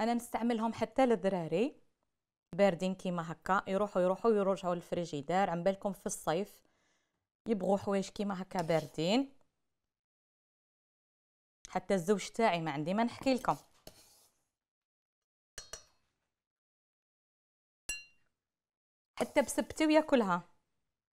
انا نستعملهم حتى للدراري باردين كيما هكا يروحوا يروحوا يرجعوا للفريجيدار عم بالكم في الصيف يبغوا حوايج كيما هكا باردين حتى الزوج تاعي ما عندي ما نحكي لكم حتى بسبتي وياكلها